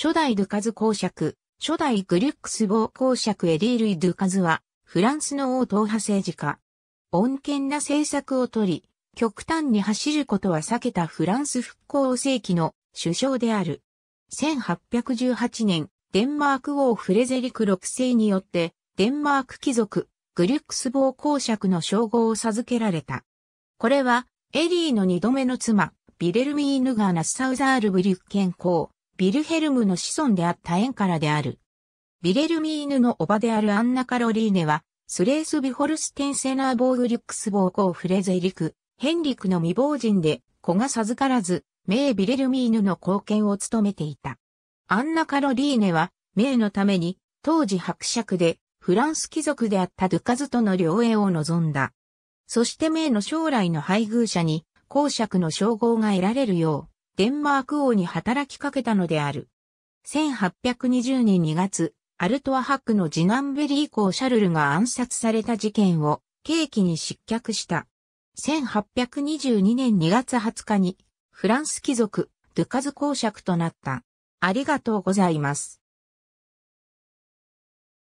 初代ドゥカズ公爵、初代グリュックスボー公爵エリールイ・ドゥカズは、フランスの王党派政治家。穏健な政策をとり、極端に走ることは避けたフランス復興世紀の首相である。1818年、デンマーク王フレゼリク6世によって、デンマーク貴族、グリュックスボー公爵の称号を授けられた。これは、エリーの二度目の妻、ビレルミーヌガーナサウザールブリュッケン公、ビルヘルムの子孫であったエンカラである。ビレルミーヌの叔母であるアンナ・カロリーネは、スレース・ビホルステン・セナー・ボーグ・リュックス・ボーコー・フレゼリク、ヘンリクの未亡人で、子が授からず、名ビレルミーヌの貢献を務めていた。アンナ・カロリーネは、名のために、当時伯爵で、フランス貴族であったドゥカズとの両栄を望んだ。そして名の将来の配偶者に、公爵の称号が得られるよう、デンマーク王に働きかけたのである。1820年2月、アルトアハックの次男ベリー公シャルルが暗殺された事件を契機に失脚した。1822年2月20日にフランス貴族、ドゥカズ公爵となった。ありがとうございます。